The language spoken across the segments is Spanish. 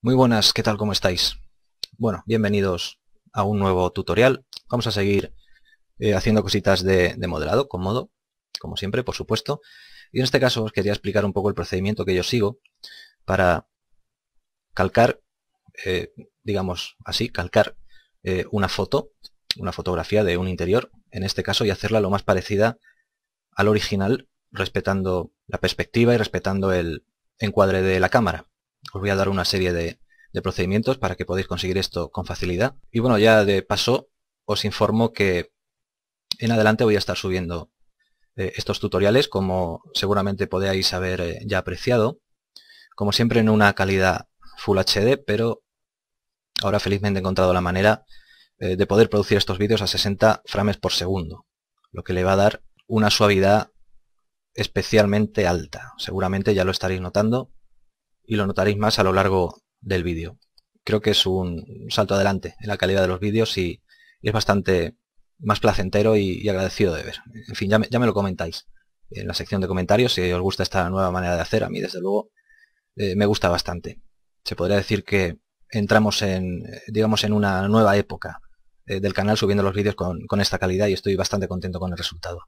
Muy buenas, ¿qué tal? ¿Cómo estáis? Bueno, bienvenidos a un nuevo tutorial. Vamos a seguir eh, haciendo cositas de, modelado, con modo, como siempre, por supuesto. Y en este caso os quería explicar un poco el procedimiento que yo sigo para calcar, eh, digamos así, calcar eh, una foto, una fotografía de un interior, en este caso, y hacerla lo más parecida al original, respetando la perspectiva y respetando el encuadre de la cámara. Os voy a dar una serie de, procedimientos para que podáis conseguir esto con facilidad. Y bueno, ya de paso os informo que en adelante voy a estar subiendo eh, estos tutoriales, como seguramente podéis haber eh, ya apreciado. Como siempre en una calidad Full HD, pero ahora felizmente he encontrado la manera eh, de poder producir estos vídeos a 60 frames por segundo, lo que le va a dar una suavidad especialmente alta. Seguramente ya lo estaréis notando y lo notaréis más a lo largo del vídeo. Creo que es un salto adelante en la calidad de los vídeos y es bastante más placentero y, agradecido de ver. En fin, ya me, lo comentáis en la sección de comentarios si os gusta esta nueva manera de hacer. A mí, desde luego, eh, me gusta bastante. Se podría decir que entramos en, digamos, en una nueva época eh, del canal subiendo los vídeos con, esta calidad y estoy bastante contento con el resultado.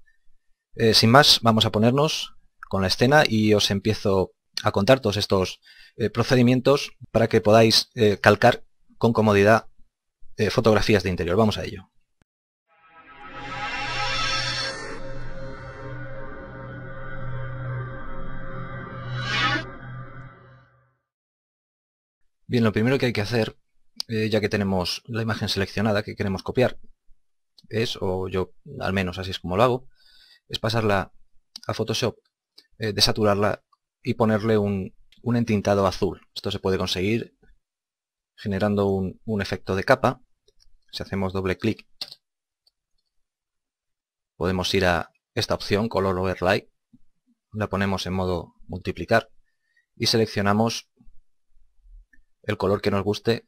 Eh, sin más, vamos a ponernos con la escena y os empiezo a contar todos estos eh, procedimientos para que podáis eh, calcar con comodidad eh, fotografías de interior. Vamos a ello. Bien, lo primero que hay que hacer, ya que tenemos la imagen seleccionada que queremos copiar, es, o yo al menos así es como lo hago, es pasarla a Photoshop, desaturarla y ponerle un, entintado azul. Esto se puede conseguir generando un, un efecto de capa. Si hacemos doble clic, podemos ir a esta opción, Color Overlay, la ponemos en modo multiplicar y seleccionamos el color que nos guste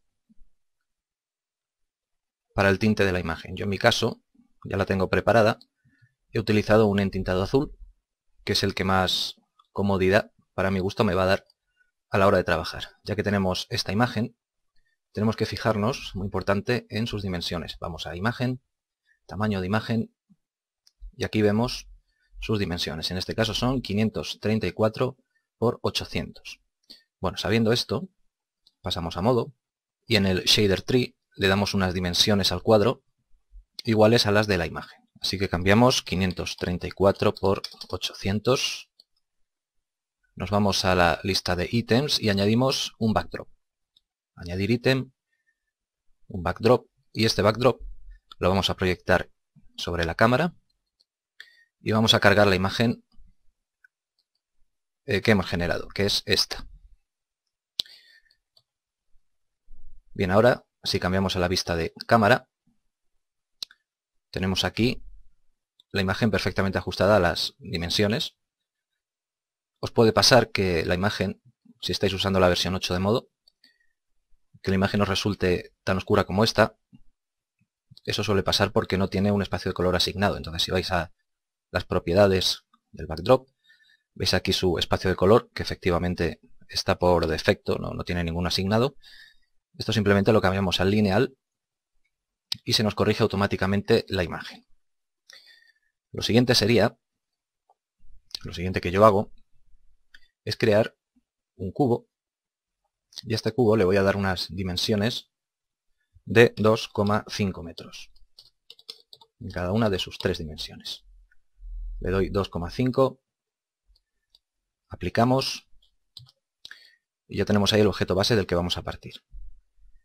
para el tinte de la imagen. Yo en mi caso ya la tengo preparada. He utilizado un entintado azul, que es el que más comodidad para mi gusto me va a dar a la hora de trabajar. Ya que tenemos esta imagen, tenemos que fijarnos, muy importante, en sus dimensiones. Vamos a imagen, tamaño de imagen, y aquí vemos sus dimensiones. En este caso son 534 por 800. Bueno, sabiendo esto, pasamos a modo, y en el shader tree le damos unas dimensiones al cuadro iguales a las de la imagen. Así que cambiamos 534 por 800 nos vamos a la lista de ítems y añadimos un backdrop. Añadir ítem, un backdrop, y este backdrop lo vamos a proyectar sobre la cámara y vamos a cargar la imagen eh, que hemos generado, que es esta. Bien, ahora si cambiamos a la vista de cámara, tenemos aquí la imagen perfectamente ajustada a las dimensiones os puede pasar que la imagen, si estáis usando la versión 8 de modo, que la imagen os resulte tan oscura como esta. Eso suele pasar porque no tiene un espacio de color asignado. Entonces si vais a las propiedades del backdrop, veis aquí su espacio de color, que efectivamente está por defecto, no, tiene ningún asignado. Esto simplemente lo cambiamos al lineal y se nos corrige automáticamente la imagen. Lo siguiente sería, lo siguiente que yo hago, es crear un cubo y a este cubo le voy a dar unas dimensiones de 2,5 metros en cada una de sus tres dimensiones. Le doy 2,5, aplicamos y ya tenemos ahí el objeto base del que vamos a partir.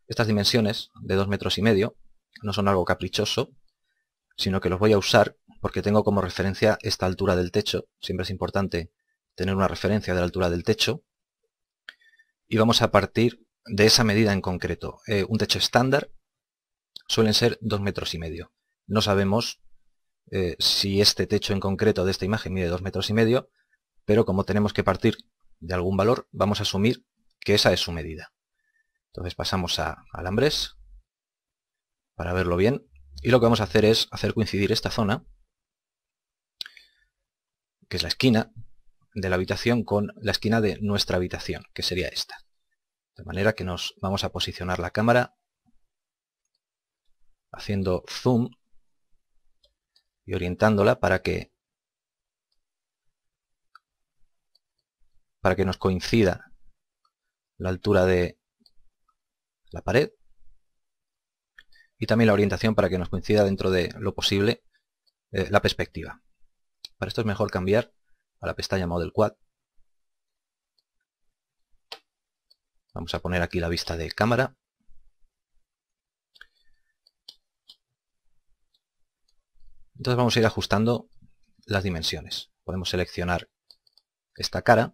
Estas dimensiones de 2 metros y medio no son algo caprichoso, sino que los voy a usar porque tengo como referencia esta altura del techo. Siempre es importante tener una referencia de la altura del techo y vamos a partir de esa medida en concreto. Eh, un techo estándar suelen ser dos metros y medio. No sabemos eh, si este techo en concreto de esta imagen mide dos metros y medio, pero como tenemos que partir de algún valor, vamos a asumir que esa es su medida. Entonces pasamos a alambres para verlo bien y lo que vamos a hacer es hacer coincidir esta zona, que es la esquina, de la habitación con la esquina de nuestra habitación, que sería esta. De manera que nos vamos a posicionar la cámara haciendo zoom y orientándola para que para que nos coincida la altura de la pared y también la orientación para que nos coincida dentro de lo posible eh, la perspectiva. Para esto es mejor cambiar a la pestaña Model Quad. Vamos a poner aquí la vista de cámara. Entonces vamos a ir ajustando las dimensiones. Podemos seleccionar esta cara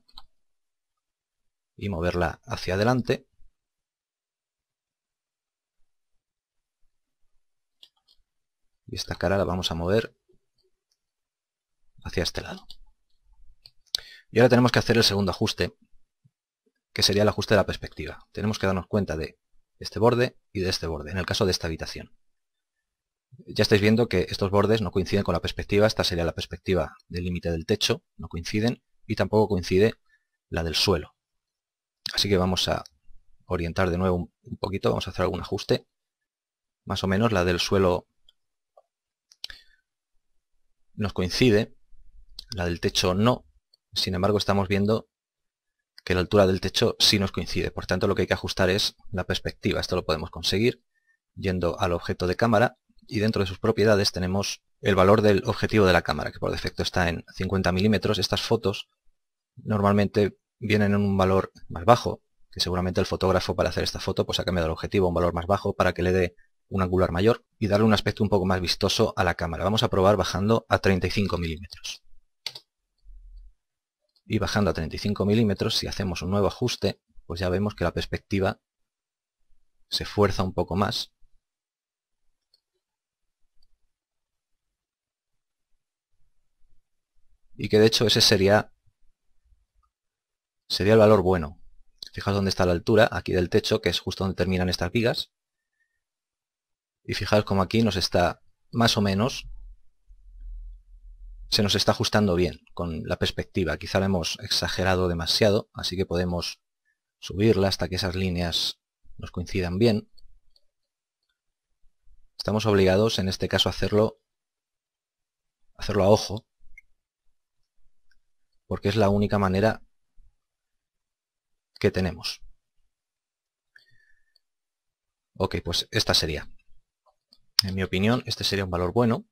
y moverla hacia adelante. Y esta cara la vamos a mover hacia este lado. Y ahora tenemos que hacer el segundo ajuste, que sería el ajuste de la perspectiva. Tenemos que darnos cuenta de este borde y de este borde, en el caso de esta habitación. Ya estáis viendo que estos bordes no coinciden con la perspectiva, esta sería la perspectiva del límite del techo, no coinciden, y tampoco coincide la del suelo. Así que vamos a orientar de nuevo un poquito, vamos a hacer algún ajuste. Más o menos la del suelo nos coincide, la del techo no, sin embargo, estamos viendo que la altura del techo sí nos coincide. Por tanto, lo que hay que ajustar es la perspectiva. Esto lo podemos conseguir yendo al objeto de cámara y dentro de sus propiedades tenemos el valor del objetivo de la cámara, que por defecto está en 50 milímetros. Estas fotos normalmente vienen en un valor más bajo, que seguramente el fotógrafo para hacer esta foto pues ha cambiado el objetivo a un valor más bajo para que le dé un angular mayor y darle un aspecto un poco más vistoso a la cámara. Vamos a probar bajando a 35 milímetros y bajando a 35 milímetros, si hacemos un nuevo ajuste, pues ya vemos que la perspectiva se fuerza un poco más. Y que de hecho ese sería, sería el valor bueno. Fijaos dónde está la altura, aquí del techo, que es justo donde terminan estas vigas. Y fijaos como aquí nos está más o menos se nos está ajustando bien con la perspectiva. Quizá la hemos exagerado demasiado, así que podemos subirla hasta que esas líneas nos coincidan bien. Estamos obligados en este caso a hacerlo, hacerlo a ojo, porque es la única manera que tenemos. Ok, pues esta sería. En mi opinión, este sería un valor bueno.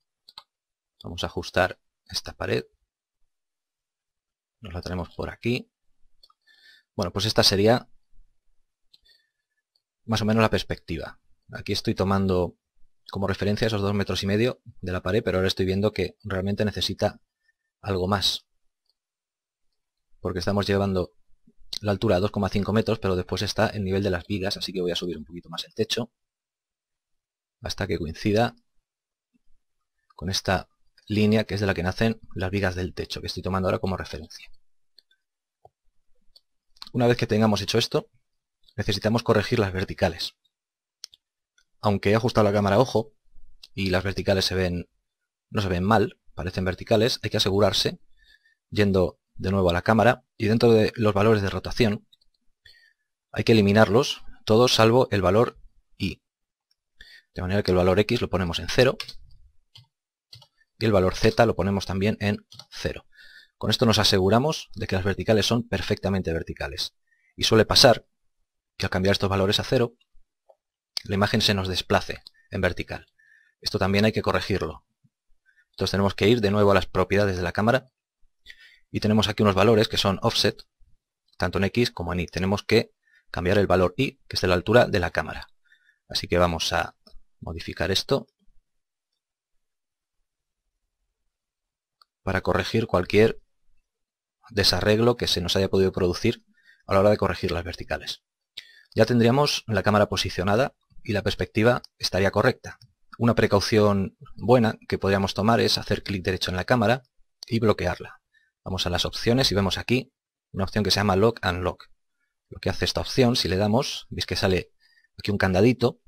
Vamos a ajustar esta pared. Nos la tenemos por aquí. Bueno, pues esta sería más o menos la perspectiva. Aquí estoy tomando como referencia esos dos metros y medio de la pared, pero ahora estoy viendo que realmente necesita algo más. Porque estamos llevando la altura a 2,5 metros, pero después está el nivel de las vigas, así que voy a subir un poquito más el techo. Hasta que coincida con esta línea que es de la que nacen las vigas del techo, que estoy tomando ahora como referencia. Una vez que tengamos hecho esto, necesitamos corregir las verticales. Aunque he ajustado la cámara a ojo y las verticales se ven no se ven mal, parecen verticales, hay que asegurarse, yendo de nuevo a la cámara, y dentro de los valores de rotación, hay que eliminarlos, todos salvo el valor y. De manera que el valor x lo ponemos en 0 y el valor z lo ponemos también en 0. Con esto nos aseguramos de que las verticales son perfectamente verticales. Y suele pasar que al cambiar estos valores a 0, la imagen se nos desplace en vertical. Esto también hay que corregirlo. Entonces tenemos que ir de nuevo a las propiedades de la cámara y tenemos aquí unos valores que son offset, tanto en X como en Y. Tenemos que cambiar el valor Y, que es de la altura de la cámara. Así que vamos a modificar esto para corregir cualquier desarreglo que se nos haya podido producir a la hora de corregir las verticales. Ya tendríamos la cámara posicionada y la perspectiva estaría correcta. Una precaución buena que podríamos tomar es hacer clic derecho en la cámara y bloquearla. Vamos a las opciones y vemos aquí una opción que se llama Lock and Lock. Lo que hace esta opción, si le damos, veis que sale aquí un candadito.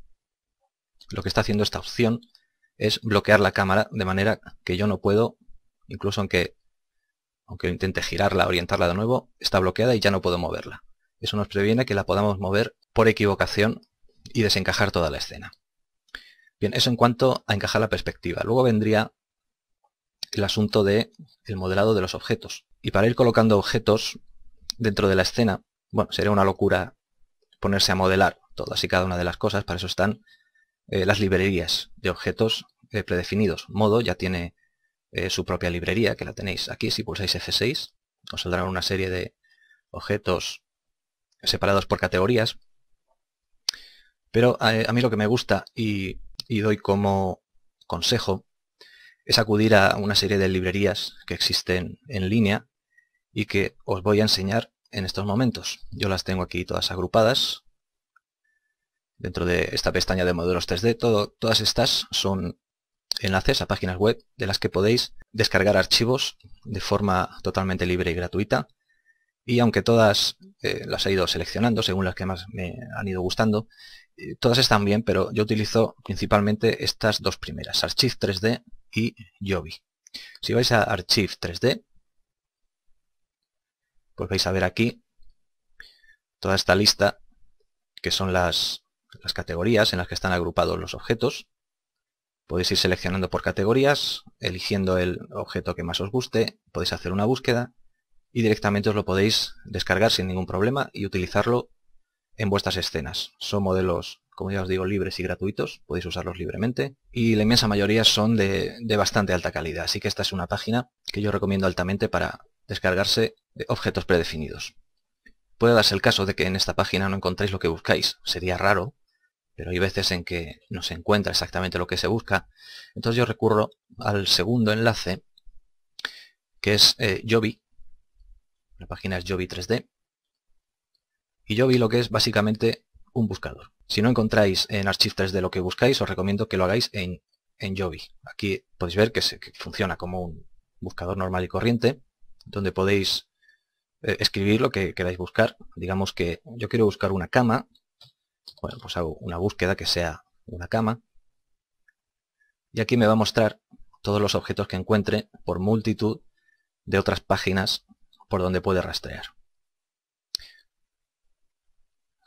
Lo que está haciendo esta opción es bloquear la cámara de manera que yo no puedo Incluso aunque, aunque intente girarla, orientarla de nuevo, está bloqueada y ya no puedo moverla. Eso nos previene que la podamos mover por equivocación y desencajar toda la escena. Bien, eso en cuanto a encajar la perspectiva. Luego vendría el asunto de el modelado de los objetos. Y para ir colocando objetos dentro de la escena, bueno, sería una locura ponerse a modelar todas y cada una de las cosas. Para eso están eh, las librerías de objetos eh, predefinidos. Modo ya tiene eh, su propia librería, que la tenéis aquí, si pulsáis F6, os saldrán una serie de objetos separados por categorías. Pero eh, a, mí lo que me gusta y, doy como consejo es acudir a una serie de librerías que existen en línea y que os voy a enseñar en estos momentos. Yo las tengo aquí todas agrupadas dentro de esta pestaña de modelos 3D. todas estas son enlaces a páginas web de las que podéis descargar archivos de forma totalmente libre y gratuita. Y aunque todas eh, las he ido seleccionando según las que más me han ido gustando, eh, todas están bien, pero yo utilizo principalmente estas dos primeras, Archive 3D y Yobi. Si vais a Archive 3D, pues vais a ver aquí toda esta lista que son las categorías en las que están agrupados los objetos. Podéis ir seleccionando por categorías, eligiendo el objeto que más os guste, podéis hacer una búsqueda y directamente os lo podéis descargar sin ningún problema y utilizarlo en vuestras escenas. Son modelos, como ya os digo, libres y gratuitos, podéis usarlos libremente y la inmensa mayoría son de, bastante alta calidad, así que esta es una página que yo recomiendo altamente para descargarse de objetos predefinidos. Puede darse el caso de que en esta página no encontréis lo que buscáis, sería raro, pero hay veces en que no se encuentra exactamente lo que se busca. Entonces yo recurro al segundo enlace, que es eh, Joby. La página es Joby 3D. Y Joby lo que es básicamente un buscador. Si no encontráis en Archive 3D lo que buscáis, os recomiendo que lo hagáis en, en Aquí podéis ver que, funciona como un buscador normal y corriente, donde podéis eh, escribir lo que queráis buscar. Digamos que yo quiero buscar una cama, bueno, pues hago una búsqueda que sea una cama. Y aquí me va a mostrar todos los objetos que encuentre por multitud de otras páginas por donde puede rastrear.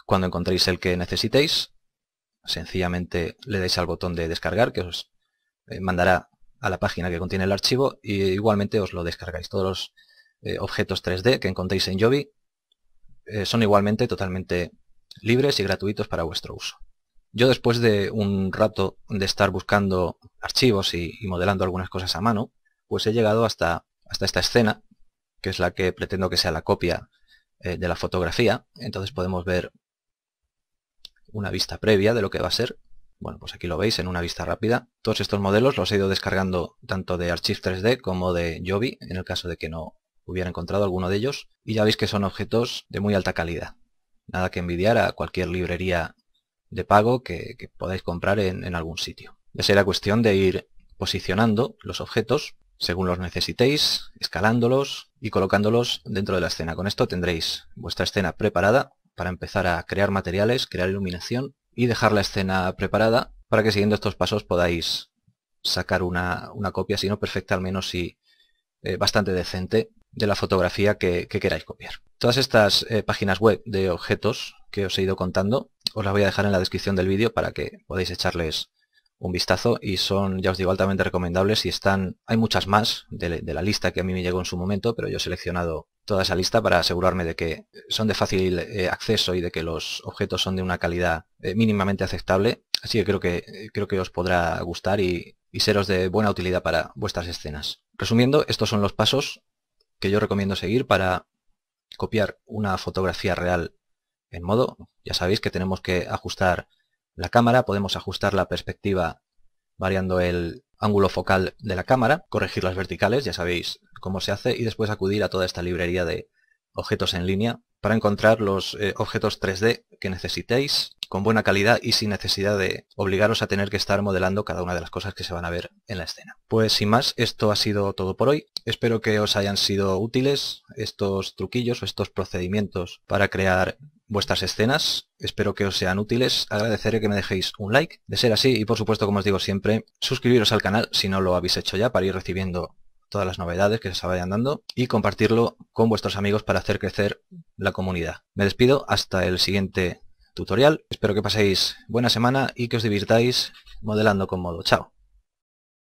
Cuando encontréis el que necesitéis, sencillamente le dais al botón de descargar que os eh, mandará a la página que contiene el archivo y igualmente os lo descargáis. Todos los eh, objetos 3D que encontréis en Jovi eh, son igualmente totalmente libres y gratuitos para vuestro uso. Yo después de un rato de estar buscando archivos y, modelando algunas cosas a mano, pues he llegado hasta, hasta esta escena, que es la que pretendo que sea la copia eh, de la fotografía. Entonces podemos ver una vista previa de lo que va a ser. Bueno, pues aquí lo veis en una vista rápida. Todos estos modelos los he ido descargando tanto de Archive 3D como de Jovi en el caso de que no hubiera encontrado alguno de ellos. Y ya veis que son objetos de muy alta calidad nada que envidiar a cualquier librería de pago que, podáis comprar en, algún sitio. Ya será cuestión de ir posicionando los objetos según los necesitéis, escalándolos y colocándolos dentro de la escena. Con esto tendréis vuestra escena preparada para empezar a crear materiales, crear iluminación y dejar la escena preparada para que siguiendo estos pasos podáis sacar una, copia, si no perfecta, al menos si eh, bastante decente, de la fotografía que queráis copiar. Todas estas eh, páginas web de objetos que os he ido contando, os las voy a dejar en la descripción del vídeo para que podáis echarles un vistazo y son, ya os digo, altamente recomendables y están, hay muchas más de, la lista que a mí me llegó en su momento, pero yo he seleccionado toda esa lista para asegurarme de que son de fácil eh, acceso y de que los objetos son de una calidad eh, mínimamente aceptable, así que creo que, creo que os podrá gustar y seros de buena utilidad para vuestras escenas. Resumiendo, estos son los pasos que yo recomiendo seguir para copiar una fotografía real en modo, ya sabéis que tenemos que ajustar la cámara, podemos ajustar la perspectiva variando el ángulo focal de la cámara, corregir las verticales, ya sabéis cómo se hace, y después acudir a toda esta librería de objetos en línea para encontrar los eh, objetos 3D que necesitéis con buena calidad y sin necesidad de obligaros a tener que estar modelando cada una de las cosas que se van a ver en la escena. Pues sin más, esto ha sido todo por hoy. Espero que os hayan sido útiles estos truquillos o estos procedimientos para crear vuestras escenas. Espero que os sean útiles. Agradeceré que me dejéis un like. De ser así, y por supuesto, como os digo siempre, suscribiros al canal si no lo habéis hecho ya para ir recibiendo todas las novedades que se vayan dando y compartirlo con vuestros amigos para hacer crecer la comunidad. Me despido hasta el siguiente tutorial. Espero que paséis buena semana y que os divirtáis modelando con modo. Chao.